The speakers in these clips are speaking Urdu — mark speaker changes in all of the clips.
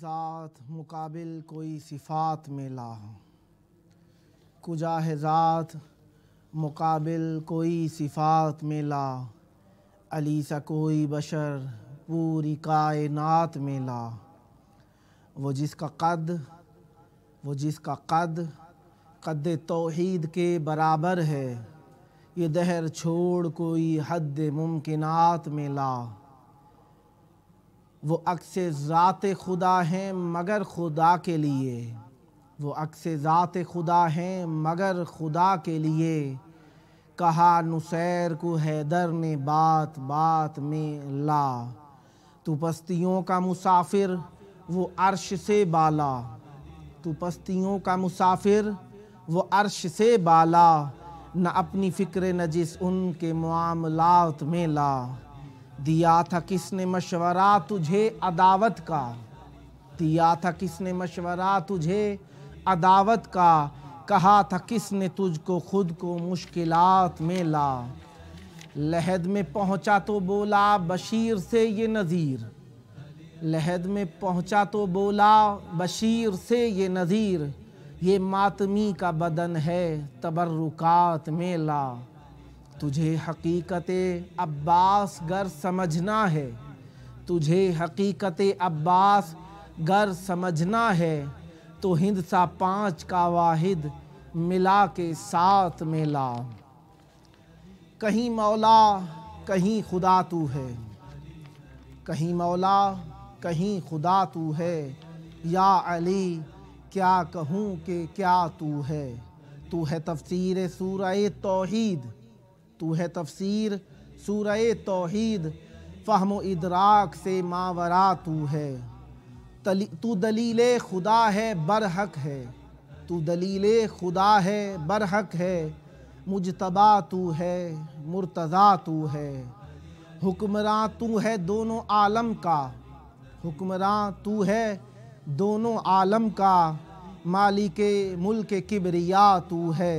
Speaker 1: ذات مقابل کوئی صفات میں کجا کجاہ ذات مقابل کوئی صفات میں لا علی سا کوئی بشر پوری کائنات میں لا وہ جس کا قد وہ جس کا قد قد توحید کے برابر ہے یہ دہر چھوڑ کوئی حد ممکنات میں لا وہ عکس ذات خدا ہیں مگر خدا کے لیے وہ عکس ذات خدا ہیں مگر خدا کے لیے کہا نصیر کو حیدر نے بات بات میں لا تو پستیوں کا مسافر وہ عرش سے بالا تو پستیوں کا مسافر وہ عرش سے بالا نہ اپنی فکر نہ جس ان کے معاملات میں لا دیا تھا کس نے مشورہ تجھے عداوت کا دیا تھا کس نے مشورہ تجھے عداوت کا کہا تھا کس نے تجھ کو خود کو مشکلات میں لا لہد میں پہنچا تو بولا بشیر سے یہ نذیر لہد میں پہنچا تو بولا بشیر سے یہ نذیر یہ ماتمی کا بدن ہے تبرکات میں لا تجھے حقیقت عباس گر سمجھنا ہے تجھے حقیقت عباس گر سمجھنا ہے تو ہندسا پانچ کا واحد ملا کے ساتھ لا کہیں مولا کہیں خدا تو ہے کہیں مولا کہیں خدا تو ہے یا علی کیا کہوں کہ کیا تو ہے تو ہے تفسیر سورہ توحید تو ہے تفسیر سورہ توحید فہم و ادراک سے ماورا تو ہے تو دلیل خدا ہے برحق ہے تو دلیل خدا ہے برحق ہے مجتبا تو ہے مرتضا تو ہے حکمراں تو ہے دونوں عالم کا حکمراں تو ہے دونوں عالم کا مالک ملک کبریا تو ہے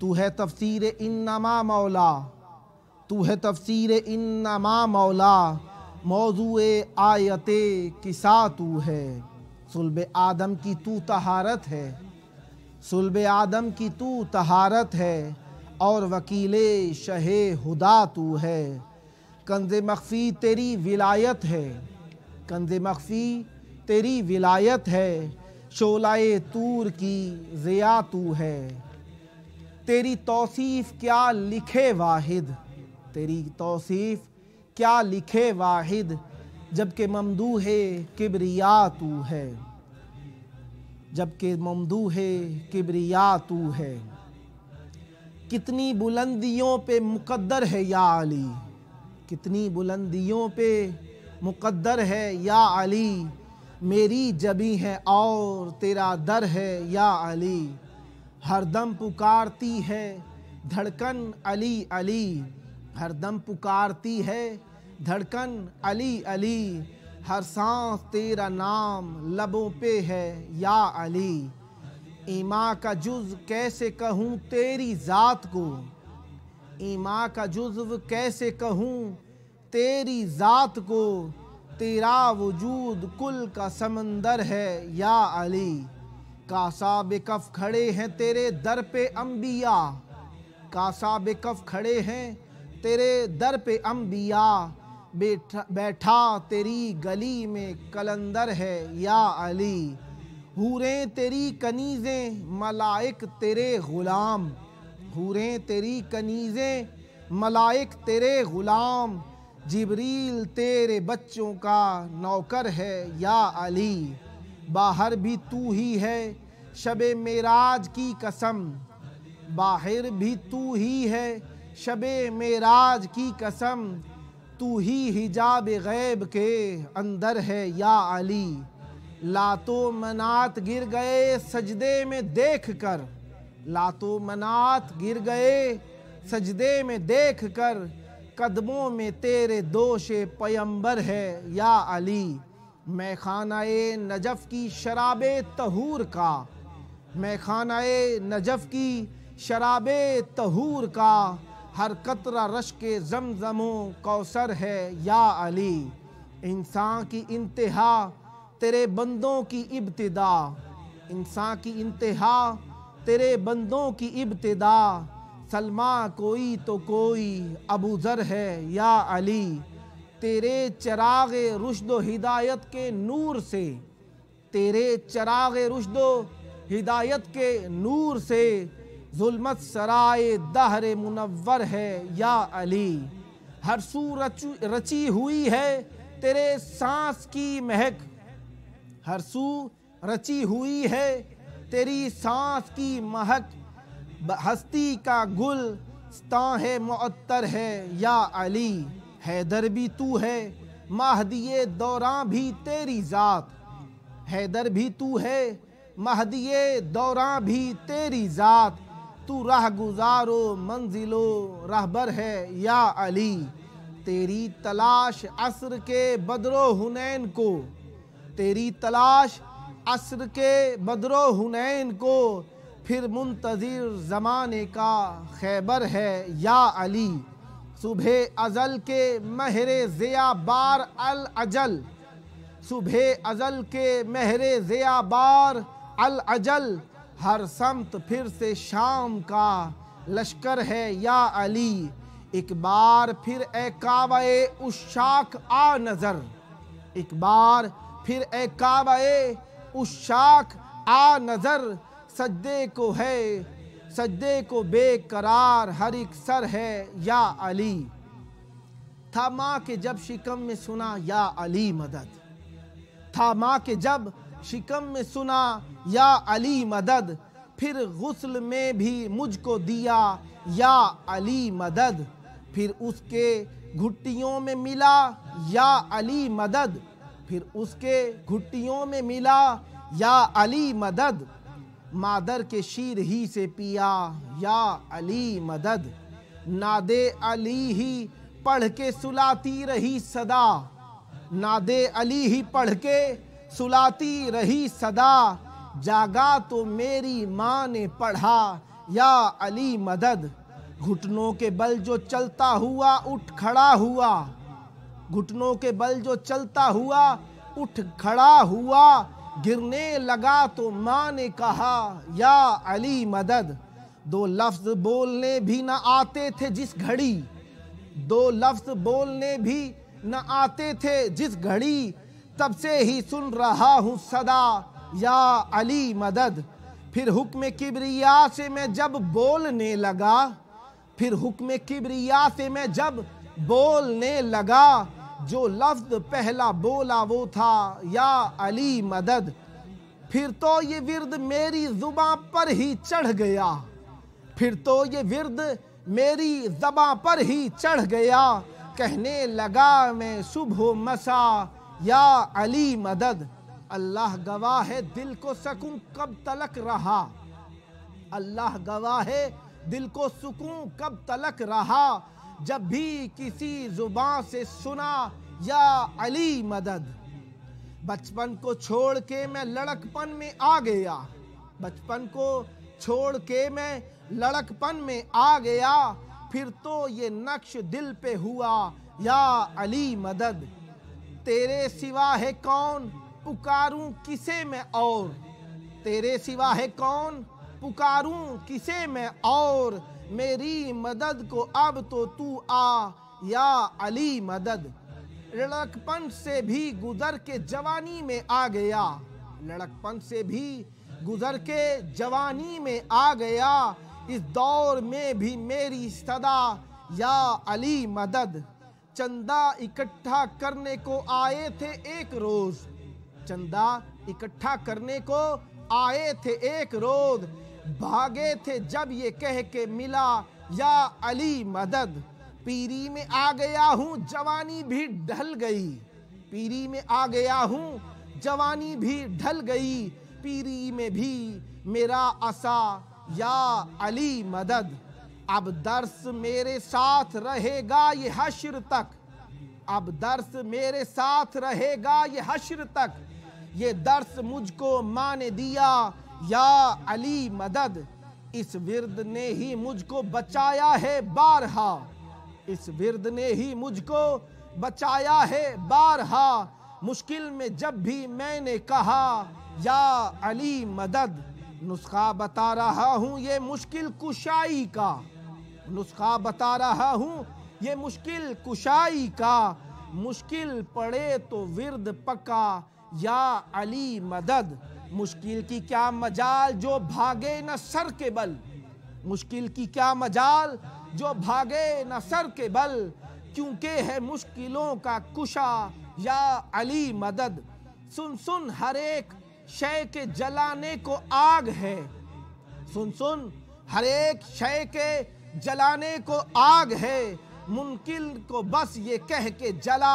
Speaker 1: تو ہے تفسیر انما مولا تو ہے تفسیر انما مولا موضوع آیت کسا تو ہے سلب آدم کی تو تہارت ہے سلب آدم کی تو تہارت ہے اور وکیل شہ ہدا تو ہے کنز مخفی تیری ولایت ہے کنز مخفی تیری ولایت ہے شولہ تور کی زیا تو ہے تیری توصیف کیا لکھے واحد تیری توصیف کیا لکھے واحد ہے ہے جبکہ ممدو ہے کبریا تو ہے کتنی بلندیوں پہ مقدر ہے یا علی کتنی بلندیوں پہ مقدر ہے یا علی میری جبی ہے اور تیرا در ہے یا علی ہر دم پکارتی ہے دھڑکن علی علی ہر دم پکارتی ہے دھڑکن علی علی ہر سانس تیرا نام لبوں پہ ہے یا علی ایما کا جز کیسے کہوں تیری ذات کو ایما کا جزو کیسے کہوں تیری ذات کو تیرا وجود کل کا سمندر ہے یا علی کاسا بے کف کھڑے ہیں تیرے در پہ انبیاء کاسا بے کف کھڑے ہیں تیرے در پہ انبیاء بیٹھا تیری گلی میں کلندر ہے یا علی حوریں تیری کنیزیں ملائک تیرے غلام حوریں تیری کنیزیں ملائک تیرے غلام جبریل تیرے بچوں کا نوکر ہے یا علی باہر بھی تو ہی ہے شب میراج کی قسم باہر بھی تو ہی ہے شب میراج کی قسم تو ہی ہجاب غیب کے اندر ہے یا علی لات و منات گر گئے سجدے میں دیکھ کر لات و منات گر گئے سجدے میں دیکھ کر قدموں میں تیرے دوش پیمبر ہے یا علی میں خانہ نجف کی شراب تہور کا میں خانہ نجف کی شراب تہور کا ہر قطرہ رش کے زم کوثر ہے یا علی انسان کی انتہا تیرے بندوں کی ابتدا انسان کی انتہا تیرے بندوں کی ابتدا سلما کوئی تو کوئی ابو ذر ہے یا علی تیرے چراغ رشد و ہدایت کے نور سے تیرے چراغ رشد و ہدایت کے نور سے ظلمت سرائے دہر منور ہے یا علی ہر سو رچی ہوئی ہے تیرے سانس کی مہک ہر سو رچی ہوئی ہے تیری سانس کی مہک ہستی کا گل ستاں ہے معتر ہے یا علی حیدر بھی تو ہے مہدی دوراں بھی تیری ذات حیدر بھی تو ہے مہدی دوراں بھی تیری ذات تو رہ و منزل و رہبر ہے یا علی تیری تلاش عصر کے بدر و ہنین کو تیری تلاش عصر کے بدر و ہنین کو پھر منتظر زمانے کا خیبر ہے یا علی صبح ازل کے مہر ضیا بار العجل صبح ازل کے مہر زیابار بار ہر سمت پھر سے شام کا لشکر ہے یا علی ایک بار پھر اے کعبۂ اشاک آ نظر ایک بار پھر اے کعب اشاک آ نظر سجدے کو ہے سجدے کو بے قرار ہر ایک سر ہے یا علی تھا ماں کے جب شکم میں سنا یا علی مدد تھا ماں کے جب شکم میں سنا یا علی مدد پھر غسل میں بھی مجھ کو دیا یا علی مدد پھر اس کے گھٹیوں میں ملا یا علی مدد پھر اس کے گھٹیوں میں ملا یا علی مدد مادر کے شیر ہی سے پیا یا علی مدد ناد علی ہی پڑھ کے سلاتی رہی صدا ناد علی ہی پڑھ کے سلاتی رہی صدا جاگا تو میری ماں نے پڑھا یا علی مدد گھٹنوں کے بل جو چلتا ہوا اٹھ کھڑا ہوا گھٹنوں کے بل جو چلتا ہوا اٹھ کھڑا ہوا گرنے لگا تو ماں نے کہا یا علی مدد دو لفظ بولنے بھی نہ آتے تھے جس گھڑی دو لفظ بولنے بھی نہ آتے تھے جس گھڑی تب سے ہی سن رہا ہوں صدا یا علی مدد پھر حکم کبریا سے میں جب بولنے لگا پھر حکم کبریا سے میں جب بولنے لگا جو لفظ پہلا بولا وہ تھا یا علی مدد پھر تو یہ ورد میری زباں پر ہی چڑھ گیا پھر تو یہ ورد میری زباں پر ہی چڑھ گیا کہنے لگا میں صبح و مسا یا علی مدد اللہ گواہ ہے دل کو سکون کب تلک رہا اللہ گواہ ہے دل کو سکون کب تلک رہا جب بھی کسی زبان سے سنا یا علی مدد بچپن کو چھوڑ کے میں لڑکپن میں آ گیا بچپن کو چھوڑ کے میں لڑکپن میں آ گیا پھر تو یہ نقش دل پہ ہوا یا علی مدد تیرے سوا ہے کون پکاروں کسے میں اور تیرے سوا ہے کون پکاروں کسے میں اور میری مدد کو اب تو تو آ یا علی مدد لڑک پن سے بھی گزر کے جوانی میں آ گیا لڑک سے بھی گزر کے جوانی میں آ گیا اس دور میں بھی میری صدا یا علی مدد چندہ اکٹھا کرنے کو آئے تھے ایک روز چندہ اکٹھا کرنے کو آئے تھے ایک روز بھاگے تھے جب یہ کہہ کے ملا یا علی مدد پیری میں آ گیا ہوں جوانی بھی ڈھل گئی پیری میں آ گیا ہوں جوانی بھی ڈھل گئی پیری میں بھی میرا عصا یا علی مدد اب درس میرے ساتھ رہے گا یہ حشر تک اب درس میرے ساتھ رہے گا یہ حشر تک یہ درس مجھ کو ماں نے دیا یا علی مدد اس ورد نے ہی مجھ کو بچایا ہے بارہا اس ورد نے ہی مجھ کو بچایا ہے بارہا مشکل میں جب بھی میں نے کہا یا علی مدد نسخہ بتا رہا ہوں یہ مشکل کشائی کا نسخہ بتا رہا ہوں یہ مشکل کشائی کا مشکل پڑے تو ورد پکا یا علی مدد مشکل کی کیا مجال جو بھاگے نہ سر کے بل مشکل کی کیا مجال جو بھاگے نہ سر کے بل کیونکہ ہے مشکلوں کا کشا یا علی مدد سن سن ہر ایک شے کے جلانے کو آگ ہے سن سن ہر ایک شے کے جلانے کو آگ ہے منکل کو بس یہ کہہ کے جلا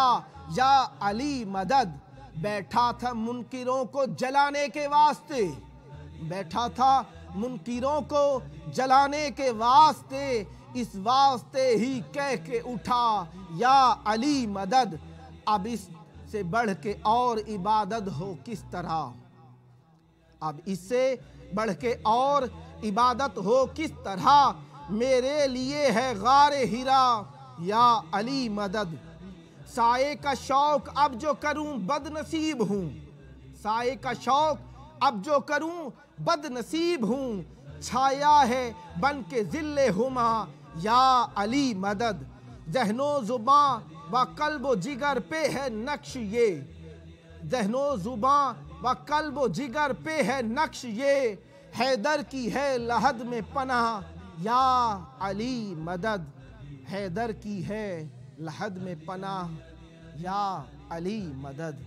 Speaker 1: یا علی مدد بیٹھا تھا منکروں کو جلانے کے واسطے بیٹھا تھا منکروں کو جلانے کے واسطے اس واسطے ہی کہہ کے اٹھا یا علی مدد اب اس سے بڑھ کے اور عبادت ہو کس طرح اب اس سے بڑھ کے اور عبادت ہو کس طرح میرے لیے ہے غار ہرا یا علی مدد سائے کا شوق اب جو کروں بد نصیب ہوں سائے کا شوق اب جو کروں بد نصیب ہوں چھایا ہے بن کے ذل ہما یا علی مدد ذہن و زباں و قلب و جگر پہ ہے نقش یہ ذہن و زباں و قلب و جگر پہ ہے نقش یہ حیدر کی ہے لہد میں پناہ یا علی مدد حیدر کی ہے لحد میں پناہ یا علی مدد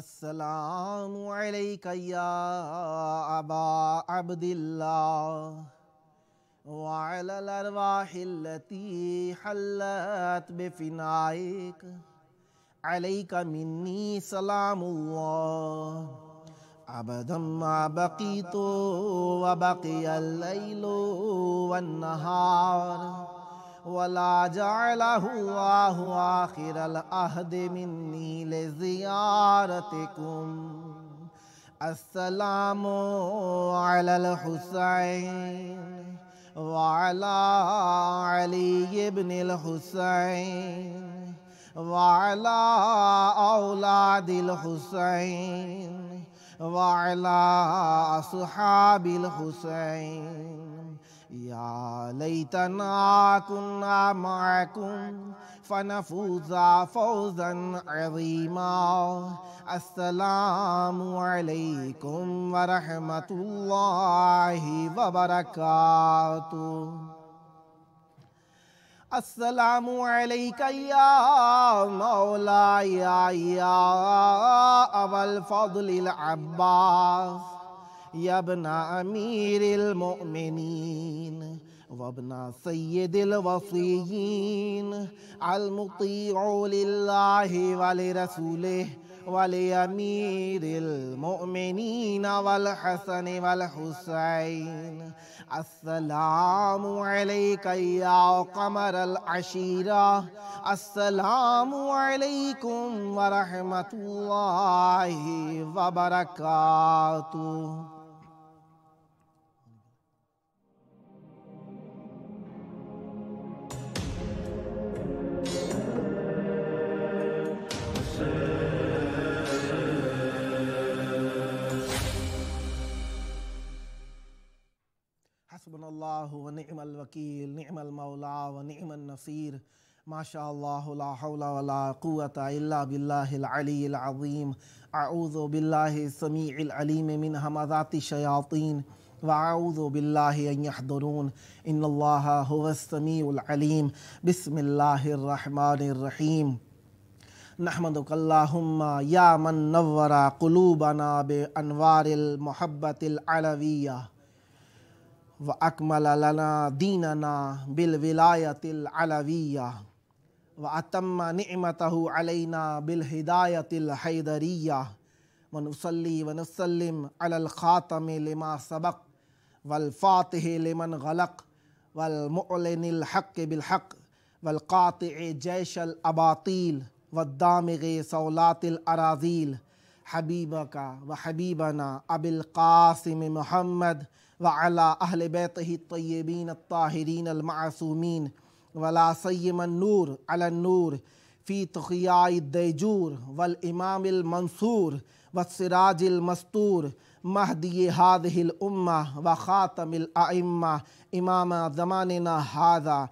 Speaker 1: السلام عليك يا أبا عبد الله وعلى الأرواح التي حلت بفنائك عليك مني سلام الله أبدا ما بقيت وبقي الليل والنهار ولا جہ ہوا آخر کرل عہد منیل السلام کم السلام الحسا علی بل حسین والا اولا دل حسین والا سحابل يا ليتنا كنا معكم فنفوز فوزا عظيما السلام السلام عليكم ورحمة الله وبركاته فوزن تو مولا اول فوجل العباس يا ابن أمير المؤمنين وابن سيد الوصيين المطيع لله ولرسوله ولأمير المؤمنين والحسن والحسين السلام عليك يا قمر العشيرة السلام عليكم ورحمة الله وبركاته نِم الوکیل نِم الملا و نِم النفیر ماشاء اللہ قوت اللہ بلّیم آعظ و بلّہ سميم منحمہ ذات شياططيين و آعظ و بليّ درون ان سميّ العليم بسم الرحمن الرحيم نحمد وك اللّہ من كلو قلوبنا بنوار محبت الويٰ وأكمل لنا ديننا بالولاية العلوية وأتم نعمته علينا بالهداية الحيدرية ونصلي ونسلم على الخاتم لما سبق والفاتح لمن غلق والمعلن الحق بالحق والقاطع جيش الأباطيل والدامغ صولات الأراذيل حبيبك وحبيبنا أبي القاسم محمد وعلى أهل بيته الطيبين الطاهرين المعصومين ولا سيما النور على النور في تخياء الديجور والإمام المنصور والسراج المستور مهدي هذه الأمة وخاتم الأئمة إمام زماننا هذا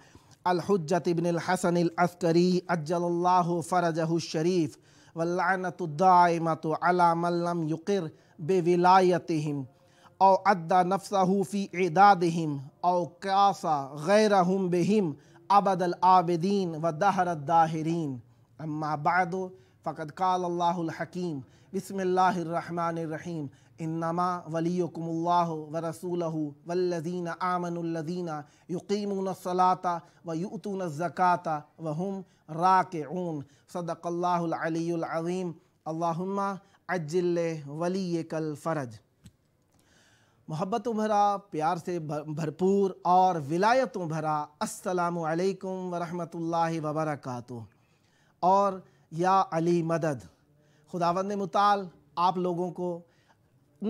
Speaker 1: الحجة بن الحسن العسكري أجل الله فرجه الشريف واللعنة الدائمة على من لم يقر بولايتهم او ادا نفسہ فی اعدادہم او قیاسا غیرہم بہم عبد العابدین و دہر الداہرین اما بعد فقد قال اللہ الحکیم بسم اللہ الرحمن الرحیم انما ولیکم اللہ و رسول ولظینہ آمن الزینہ یقیم الثلاط و یُتون زکاتہ و حم را کے اون صد اللہ علیہ العظیم اللہم عجل ولیک الفرج محبتوں بھرا پیار سے بھرپور اور ولایتوں بھرا السلام علیکم ورحمۃ اللہ وبرکاتہ اور یا علی مدد خداوند مطال آپ لوگوں کو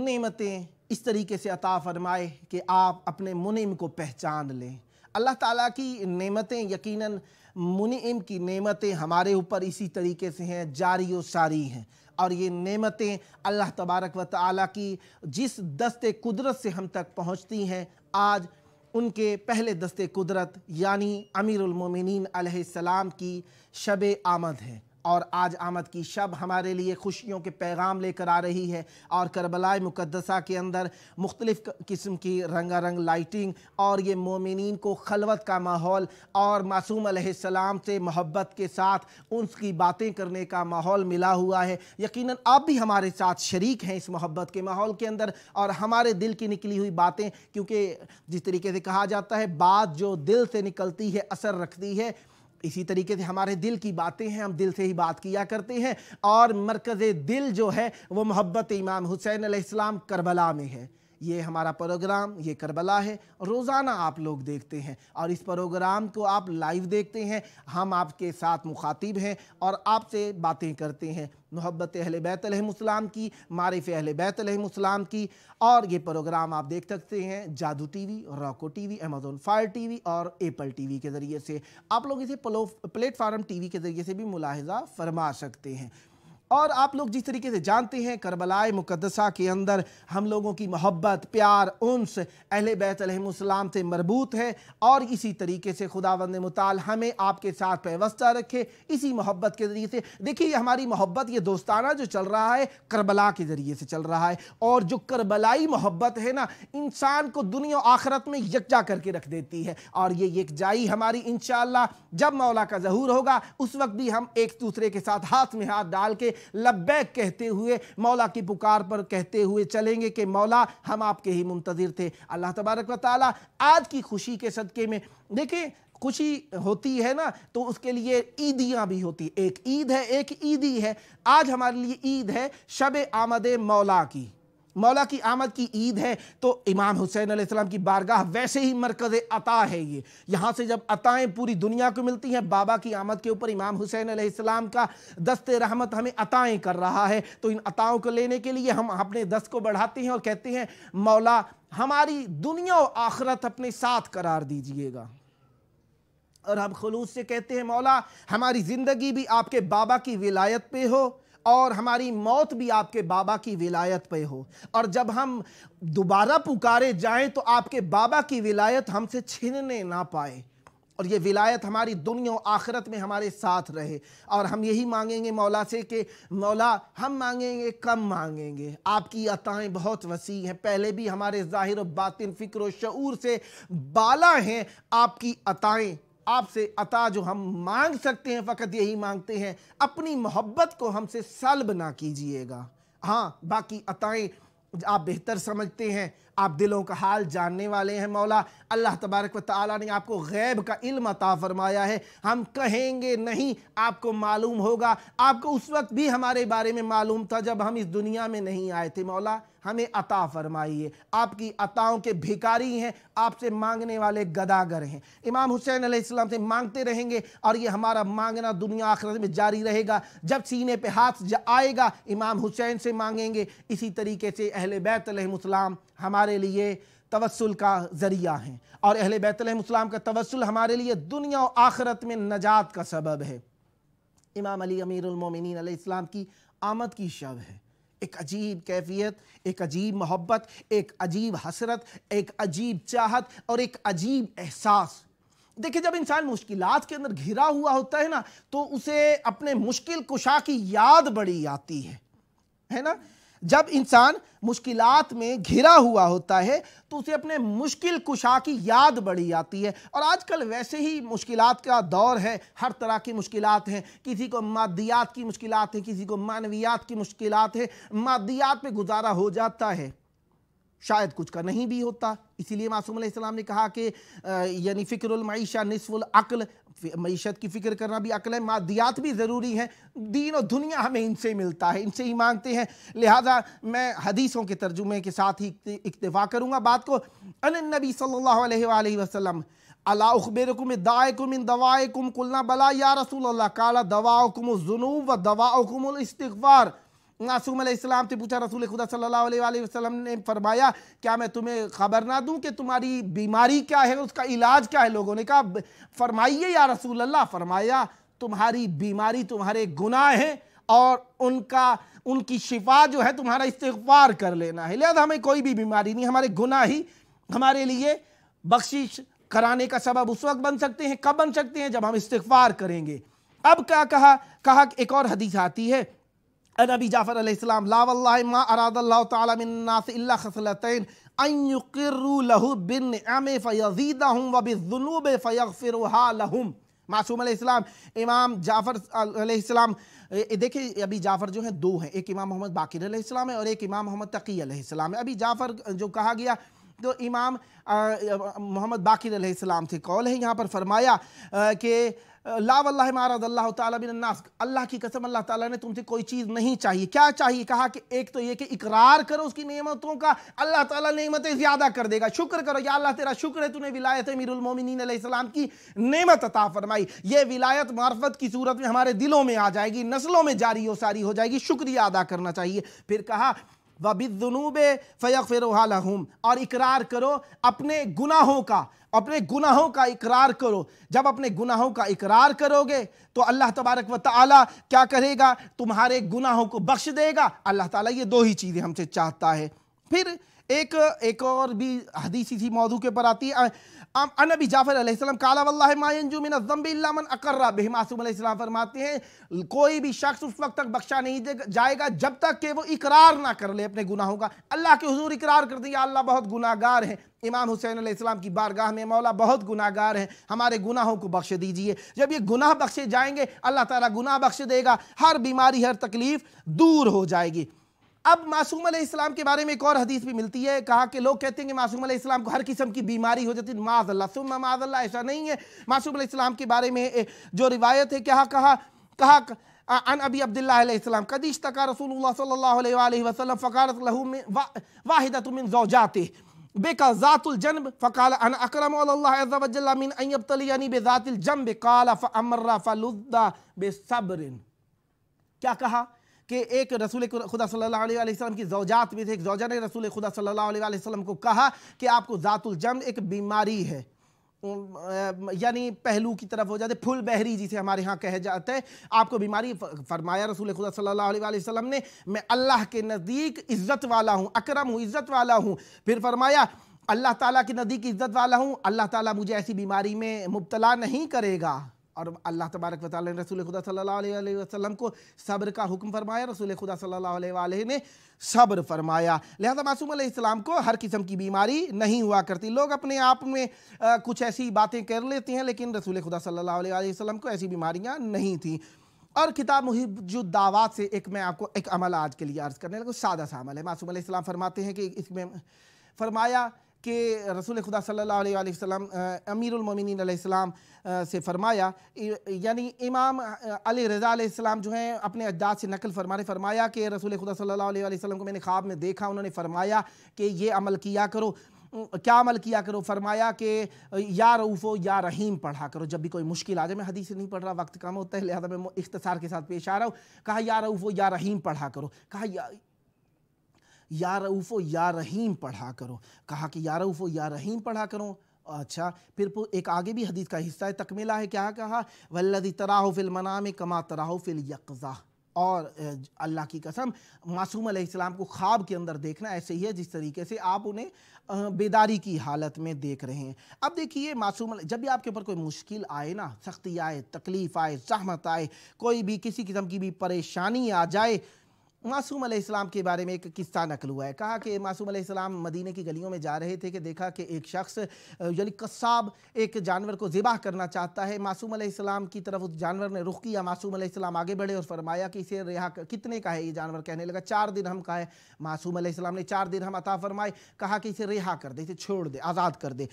Speaker 1: نعمتیں اس طریقے سے عطا فرمائے کہ آپ اپنے منعم کو پہچان لیں اللہ تعالیٰ کی نعمتیں یقیناً منعم کی نعمتیں ہمارے اوپر اسی طریقے سے ہیں جاری و ساری ہیں اور یہ نعمتیں اللہ تبارک و تعالیٰ کی جس دست قدرت سے ہم تک پہنچتی ہیں آج ان کے پہلے دست قدرت یعنی امیر المومنین علیہ السلام کی شب آمد ہیں اور آج آمد کی شب ہمارے لیے خوشیوں کے پیغام لے کر آ رہی ہے اور کربلا مقدسہ کے اندر مختلف قسم کی رنگا رنگ لائٹنگ اور یہ مومنین کو خلوت کا ماحول اور معصوم علیہ السلام سے محبت کے ساتھ ان کی باتیں کرنے کا ماحول ملا ہوا ہے یقیناً آپ بھی ہمارے ساتھ شریک ہیں اس محبت کے ماحول کے اندر اور ہمارے دل کی نکلی ہوئی باتیں کیونکہ جس طریقے سے کہا جاتا ہے بات جو دل سے نکلتی ہے اثر رکھتی ہے اسی طریقے سے ہمارے دل کی باتیں ہیں ہم دل سے ہی بات کیا کرتے ہیں اور مرکز دل جو ہے وہ محبت امام حسین علیہ السلام کربلا میں ہے یہ ہمارا پروگرام یہ کربلا ہے روزانہ آپ لوگ دیکھتے ہیں اور اس پروگرام کو آپ لائیو دیکھتے ہیں ہم آپ کے ساتھ مخاطب ہیں اور آپ سے باتیں کرتے ہیں محبت اہل بیت علیہ السلام کی معرف اہل بیت علیہ السلام کی اور یہ پروگرام آپ دیکھ سکتے ہیں Jadoo TV Roku TV Amazon Fire TV اور ایپل ٹی وی کے ذریعے سے آپ لوگ اسے پلیٹ فارم ٹی وی کے ذریعے سے بھی ملاحظہ فرما سکتے ہیں اور آپ لوگ جس طریقے سے جانتے ہیں کربلائے مقدسہ کے اندر ہم لوگوں کی محبت پیار انس اہل بیت علیہ السلام سے مربوط ہے اور اسی طریقے سے خدا و ہمیں آپ کے ساتھ پیوستہ رکھے اسی محبت کے ذریعے سے دیکھیے ہماری محبت یہ دوستانہ جو چل رہا ہے کربلا کے ذریعے سے چل رہا ہے اور جو کربلائی محبت ہے نا انسان کو دنیا و آخرت میں یکجا کر کے رکھ دیتی ہے اور یہ یکجائی ہماری انشاءاللہ جب مولا کا ظہور ہوگا اس وقت بھی ہم ایک دوسرے کے ساتھ ہاتھ میں ہاتھ ڈال کے لبیک کہتے ہوئے مولا کی پکار پر کہتے ہوئے چلیں گے کہ مولا ہم آپ کے ہی منتظر تھے اللہ تبارک و تعالی آج کی خوشی کے صدقے میں دیکھیں خوشی ہوتی ہے نا تو اس کے لیے عیدیاں بھی ہوتی ہیں ایک عید ہے ایک عیدی ہے آج ہمارے لیے عید ہے شب آمد مولا کی مولا کی آمد کی عید ہے تو امام حسین علیہ السلام کی بارگاہ ویسے ہی مرکز عطا ہے یہ یہاں سے جب عطائیں پوری دنیا کو ملتی ہیں بابا کی آمد کے اوپر امام حسین علیہ السلام کا دست رحمت ہمیں عطائیں کر رہا ہے تو ان عطاؤں کو لینے کے لیے ہم اپنے دست کو بڑھاتے ہیں اور کہتے ہیں مولا ہماری دنیا و آخرت اپنے ساتھ قرار دیجئے گا اور ہم خلوص سے کہتے ہیں مولا ہماری زندگی بھی آپ کے بابا کی ولایت پہ ہو اور ہماری موت بھی آپ کے بابا کی ولایت پہ ہو اور جب ہم دوبارہ پکارے جائیں تو آپ کے بابا کی ولایت ہم سے چھیننے نہ پائے اور یہ ولایت ہماری دنیا و آخرت میں ہمارے ساتھ رہے اور ہم یہی مانگیں گے مولا سے کہ مولا ہم مانگیں گے کم مانگیں گے آپ کی عطائیں بہت وسیع ہیں پہلے بھی ہمارے ظاہر و باطن فکر و شعور سے بالا ہیں آپ کی عطائیں آپ سے عطا جو ہم مانگ سکتے ہیں فقط یہی مانگتے ہیں اپنی محبت کو ہم سے سلب نہ کیجئے گا ہاں باقی عطائیں آپ بہتر سمجھتے ہیں آپ دلوں کا حال جاننے والے ہیں مولا اللہ تبارک و تعالی نے آپ کو غیب کا علم عطا فرمایا ہے ہم کہیں گے نہیں آپ کو معلوم ہوگا آپ کو اس وقت بھی ہمارے بارے میں معلوم تھا جب ہم اس دنیا میں نہیں آئے تھے مولا ہمیں عطا فرمائیے آپ کی عطاؤں کے بھکاری ہیں آپ سے مانگنے والے گداگر ہیں امام حسین علیہ السلام سے مانگتے رہیں گے اور یہ ہمارا مانگنا دنیا آخرت میں جاری رہے گا جب سینے پہ ہاتھ آئے گا امام حسین سے مانگیں گے اسی طریقے سے اہل بیت علیہ السلام ہمارے لیے توسل کا ذریعہ ہیں اور اہل بیت علیہ السلام کا توسل ہمارے لیے دنیا و آخرت میں نجات کا سبب ہے امام علی امیر المومنین علیہ السلام کی آمد کی شب ہے ایک عجیب کیفیت ایک عجیب محبت ایک عجیب حسرت ایک عجیب چاہت اور ایک عجیب احساس دیکھیں جب انسان مشکلات کے اندر گھرا ہوا ہوتا ہے نا تو اسے اپنے مشکل کشا کی یاد بڑی آتی ہے ہے نا جب انسان مشکلات میں گھرا ہوا ہوتا ہے تو اسے اپنے مشکل کشا کی یاد بڑھی آتی ہے اور آج کل ویسے ہی مشکلات کا دور ہے ہر طرح کی مشکلات ہیں کسی کو مادیات کی مشکلات ہیں کسی کو معنویات کی مشکلات ہیں مادیات پہ گزارا ہو جاتا ہے شاید کچھ کا نہیں بھی ہوتا اسی لیے معصوم علیہ السلام نے کہا کہ یعنی فکر المعیشہ نصف العقل معیشت کی فکر کرنا بھی عقل ہے مادیات بھی ضروری ہیں دین و دنیا ہمیں ان سے ملتا ہے ان سے ہی مانگتے ہیں لہٰذا میں حدیثوں کے ترجمے کے ساتھ ہی اکتفا کروں گا بات کو ان النبی صلی اللہ علیہ وآلہ وسلم اللہ اخبرکم ادائیکم ان دوائیں قلنا بلا یا رسول اللہ کالا دواؤکم الزنوب و دواؤکم الاستغفار معصوم علیہ السلام سے پوچھا رسول خدا صلی اللہ علیہ وآلہ وسلم نے فرمایا کیا میں تمہیں خبر نہ دوں کہ تمہاری بیماری کیا ہے اس کا علاج کیا ہے لوگوں نے کہا فرمائیے یا رسول اللہ فرمایا تمہاری بیماری تمہارے گناہ ہیں اور ان کا ان کی شفا جو ہے تمہارا استغفار کر لینا ہے لہذا ہمیں کوئی بھی بیماری نہیں ہمارے گناہ ہی ہمارے لیے بخشش کرانے کا سبب اس وقت بن سکتے ہیں کب بن سکتے ہیں جب ہم استغفار کریں گے اب کیا کہا کہا کہ ایک اور حدیث آتی ہے نبی جعفر علیہ السلام لا واللہ ما اراد اللہ تعالی من ناس اللہ خسلتین ان یقرو لہو بن نعم فیزیدہم و بالذنوب فیغفروها لہم معصوم علیہ السلام امام جعفر علیہ السلام دیکھیں ابھی جعفر جو ہیں دو ہیں ایک امام محمد باقیر علیہ السلام ہے اور ایک امام محمد تقی علیہ السلام ہے ابھی جعفر جو کہا گیا تو امام محمد باقر علیہ السلام تھے قول ہے یہاں پر فرمایا کہ لا واللہ مارد اللہ تعالیٰ الناس اللہ کی قسم اللہ تعالیٰ نے تم سے کوئی چیز نہیں چاہیے کیا چاہیے کہا کہ ایک تو یہ کہ اقرار کرو اس کی نعمتوں کا اللہ تعالیٰ نعمتیں زیادہ کر دے گا شکر کرو یا اللہ تیرا شکر ہے نے ولایت امیر المومنین علیہ السلام کی نعمت عطا فرمائی یہ ولایت معرفت کی صورت میں ہمارے دلوں میں آ جائے گی نسلوں میں جاری و ساری ہو جائے گی شکریہ ادا کرنا چاہیے پھر کہا وَبِالذُّنُوبِ فَيَغْفِرُهَا لَهُمْ اور اقرار کرو اپنے گناہوں کا اپنے گناہوں کا اقرار کرو جب اپنے گناہوں کا اقرار کرو گے تو اللہ تبارک و تعالی کیا کرے گا تمہارے گناہوں کو بخش دے گا اللہ تعالی یہ دو ہی چیزیں ہم سے چاہتا ہے پھر ایک ایک اور بھی حدیثی تھی موضوع کے پر آتی ہے نبی جعفر علیہ السلام کالا و اللہ من علم اقرہ بحم عصم علیہ السلام فرماتے ہیں کوئی بھی شخص اس وقت تک بخشا نہیں جائے گا جب تک کہ وہ اقرار نہ کر لے اپنے گناہوں کا اللہ کے حضور اقرار کر یا اللہ بہت گناہگار ہیں ہے امام حسین علیہ السلام کی بارگاہ میں مولا بہت گناہگار ہیں ہے ہمارے گناہوں کو بخش دیجئے جب یہ گناہ بخشے جائیں گے اللہ تعالیٰ گناہ بخش دے گا ہر بیماری ہر تکلیف دور ہو جائے گی اب معصوم علیہ السلام کے بارے میں ایک اور حدیث بھی ملتی ہے کہا کہ لوگ کہتے ہیں کہ معصوم علیہ السلام کو ہر قسم کی بیماری ہو جاتی ہے معاذ اللہ سمہ معاذ اللہ ایسا نہیں ہے معصوم علیہ السلام کے بارے میں جو روایت ہے کہا کہا کہا عن ابی عبداللہ علیہ السلام قدیشتکا رسول اللہ صلی اللہ علیہ وآلہ وسلم فقارت لہو واحدت من زوجاتے بیکا ذات الجنب فقال انا اکرم اللہ عز و جل من ان یبتلینی بے ذات الجنب قال فامر فلدہ بے صبر کیا کہا کہ ایک رسول خدا صلی اللہ علیہ وسلم کی زوجات میں تھے ایک زوجہ نے رسول خدا صلی اللہ علیہ وسلم کو کہا کہ آپ کو ذات الجم ایک بیماری ہے یعنی پہلو کی طرف ہو جاتے پھل بحری جسے ہمارے ہاں کہہ جاتے ہیں آپ کو بیماری فرمایا رسول خدا صلی اللہ علیہ وسلم نے میں اللہ کے نزدیک عزت والا ہوں اکرم ہوں عزت والا ہوں پھر فرمایا اللہ تعالیٰ کے نزدیک عزت والا ہوں اللہ تعالیٰ مجھے ایسی بیماری میں مبتلا نہیں کرے گا اور اللہ تبارک و تعالی نے رسول خدا صلی اللہ علیہ وسلم کو صبر کا حکم فرمایا رسول خدا صلی اللہ علیہ وآلہ نے صبر فرمایا لہذا معصوم علیہ السلام کو ہر قسم کی بیماری نہیں ہوا کرتی لوگ اپنے آپ میں کچھ ایسی باتیں کر لیتے ہیں لیکن رسول خدا صلی اللہ علیہ وسلم کو ایسی بیماریاں نہیں تھیں اور کتاب محب جو دعوات سے ایک میں آپ کو ایک عمل آج کے لیے عرض کرنے لگا سادہ سا عمل ہے معصوم علیہ السلام فرماتے ہیں کہ اس میں فرمایا کہ رسول خدا صلی اللہ علیہ وآلہ وسلم امیر المومنین علیہ السلام سے فرمایا یعنی امام علی رضا علیہ السلام جو ہیں اپنے اجداد سے نقل فرمانے فرمایا کہ رسول خدا صلی اللہ علیہ وآلہ وسلم کو میں نے خواب میں دیکھا انہوں نے فرمایا کہ یہ عمل کیا کرو کیا عمل کیا کرو فرمایا کہ یا رعف یا رحیم پڑھا کرو جب بھی کوئی مشکل آ جائے میں حدیث نہیں پڑھ رہا وقت کم ہوتا ہے لہذا میں اختصار کے ساتھ پیش آ رہا ہوں کہا یا رعف یا رحیم پڑھا کرو کہا یا یا رعوف و یا رحیم پڑھا کرو کہا کہ یا رعوف و یا رحیم پڑھا کرو اچھا پھر ایک آگے بھی حدیث کا حصہ ہے تکمیلہ ہے کیا کہا فِي الْمَنَامِ كَمَا کما فِي القضا اور اللہ کی قسم معصوم علیہ السلام کو خواب کے اندر دیکھنا ایسے ہی ہے جس طریقے سے آپ انہیں بیداری کی حالت میں دیکھ رہے ہیں اب دیکھیے معصوم علیہ جب بھی آپ کے اوپر کوئی مشکل آئے نا سختی آئے تکلیف آئے زحمت آئے کوئی بھی کسی قسم کی بھی پریشانی آ جائے معصوم علیہ السلام کے بارے میں ایک قصہ نقل ہوا ہے کہا کہ معصوم علیہ السلام مدینہ کی گلیوں میں جا رہے تھے کہ دیکھا کہ ایک شخص یعنی قصاب ایک جانور کو ذبح کرنا چاہتا ہے معصوم علیہ السلام کی طرف اس جانور نے رخ کیا معصوم علیہ السلام آگے بڑھے اور فرمایا کہ اسے رہا کتنے کا ہے یہ جانور کہنے لگا چار دن ہم کا ہے معصوم علیہ السلام نے چار دن ہم عطا فرمائے کہا کہ اسے رہا کر دے اسے چھوڑ دے آزاد کر دے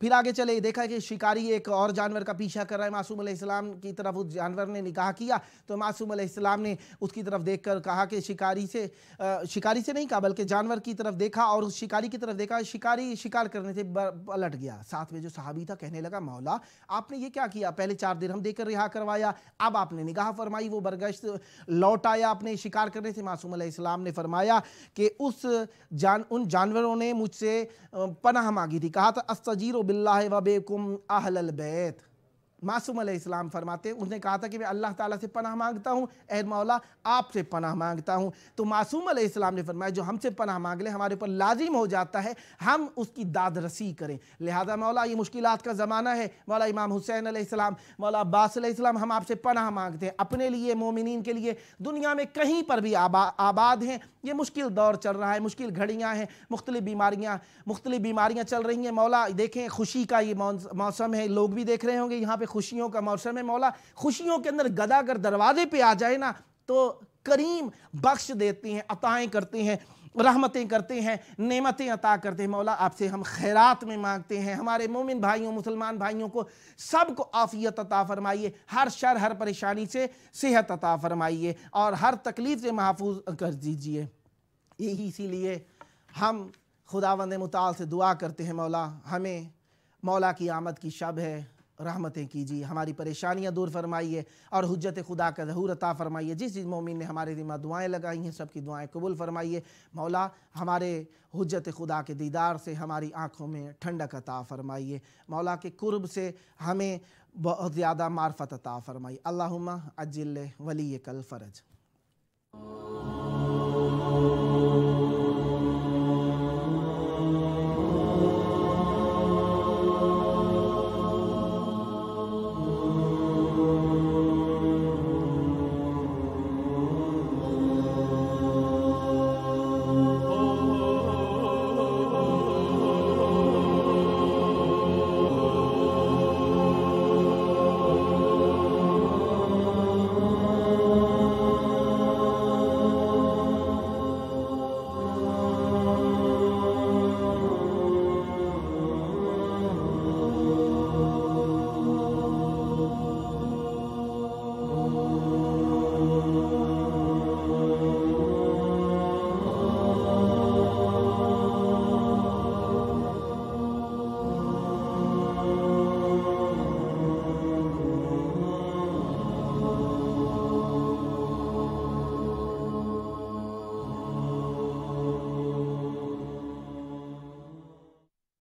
Speaker 1: پھر آگے چلے دیکھا کہ شکاری ایک اور جانور کا پیچھا رہا ہے معصوم علیہ السلام کی طرف اس جانور نے نکاح کیا تو معصوم علیہ السلام نے اس کی طرف دیکھ کر کہا کہ شکاری سے شکاری سے نہیں کہا بلکہ جانور کی طرف دیکھا اور اس شکاری کی طرف دیکھا شکاری شکار کرنے سے پلٹ گیا ساتھ میں جو صحابی تھا کہنے لگا مولا آپ نے یہ کیا کیا پہلے چار دن ہم دیکھ کر رہا کروایا اب آپ نے نگاہ فرمائی وہ برگشت لوٹ آیا آپ نے شکار کرنے سے معصوم علیہ السلام نے فرمایا کہ اس جان ان جانوروں نے مجھ سے پناہ مانگی تھی کہا تھا استجیروں بالله وبكم أهل البيت معصوم علیہ السلام فرماتے ہیں اس نے کہا تھا کہ میں اللہ تعالیٰ سے پناہ مانگتا ہوں اے مولا آپ سے پناہ مانگتا ہوں تو معصوم علیہ السلام نے فرمایا جو ہم سے پناہ مانگ لیں ہمارے اوپر لازم ہو جاتا ہے ہم اس کی داد رسی کریں لہذا مولا یہ مشکلات کا زمانہ ہے مولا امام حسین علیہ السلام مولا عباس علیہ السلام ہم آپ سے پناہ مانگتے ہیں اپنے لیے مومنین کے لیے دنیا میں کہیں پر بھی آباد ہیں یہ مشکل دور چل رہا ہے مشکل گھڑیاں ہیں مختلف بیماریاں مختلف بیماریاں چل رہی ہیں مولا دیکھیں خوشی کا یہ موسم ہے لوگ بھی دیکھ رہے ہوں گے یہاں پہ میں خوشیوں کا موسم ہے مولا خوشیوں کے اندر گدا کر دروازے پہ آ جائے نا تو کریم بخش دیتے ہیں عطائیں کرتے ہیں رحمتیں کرتے ہیں نعمتیں عطا کرتے ہیں مولا آپ سے ہم خیرات میں مانگتے ہیں ہمارے مومن بھائیوں مسلمان بھائیوں کو سب کو آفیت عطا فرمائیے ہر شر ہر پریشانی سے صحت عطا فرمائیے اور ہر تکلیف سے محفوظ کر دیجئے یہی اسی لیے ہم خداوند متعال سے دعا کرتے ہیں مولا ہمیں مولا کی آمد کی شب ہے رحمتیں کیجیے ہماری پریشانیاں دور فرمائیے اور حجت خدا کا ظہور عطا فرمائیے جس جس مومن نے ہمارے دماغ دعائیں لگائی ہیں سب کی دعائیں قبول فرمائیے مولا ہمارے حجت خدا کے دیدار سے ہماری آنکھوں میں ٹھنڈک عطا فرمائیے مولا کے قرب سے ہمیں بہت زیادہ معرفت عطا فرمائیے اللہم اجل ولی کل فرج